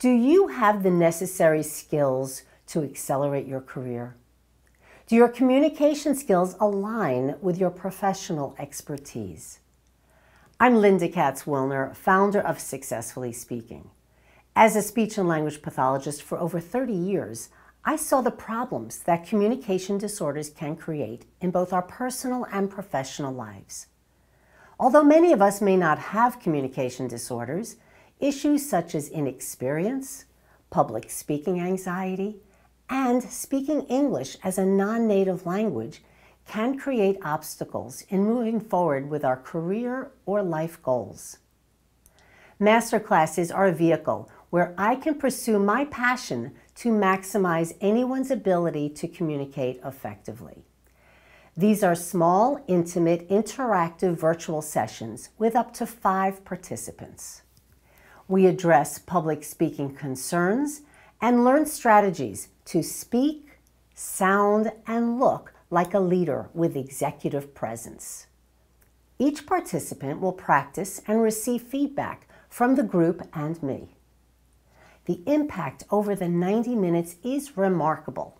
Do you have the necessary skills to accelerate your career? Do your communication skills align with your professional expertise? I'm Linda Katz Wilner, founder of Successfully Speaking. As a speech and language pathologist for over 30 years, I saw the problems that communication disorders can create in both our personal and professional lives. Although many of us may not have communication disorders, Issues such as inexperience, public speaking anxiety, and speaking English as a non native language can create obstacles in moving forward with our career or life goals. Masterclasses are a vehicle where I can pursue my passion to maximize anyone's ability to communicate effectively. These are small, intimate, interactive virtual sessions with up to five participants. We address public speaking concerns and learn strategies to speak, sound, and look like a leader with executive presence. Each participant will practice and receive feedback from the group and me. The impact over the 90 minutes is remarkable.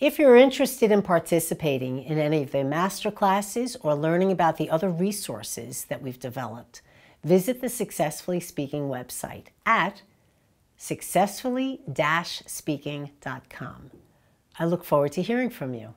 If you're interested in participating in any of the master classes or learning about the other resources that we've developed, visit the Successfully Speaking website at successfully-speaking.com. I look forward to hearing from you.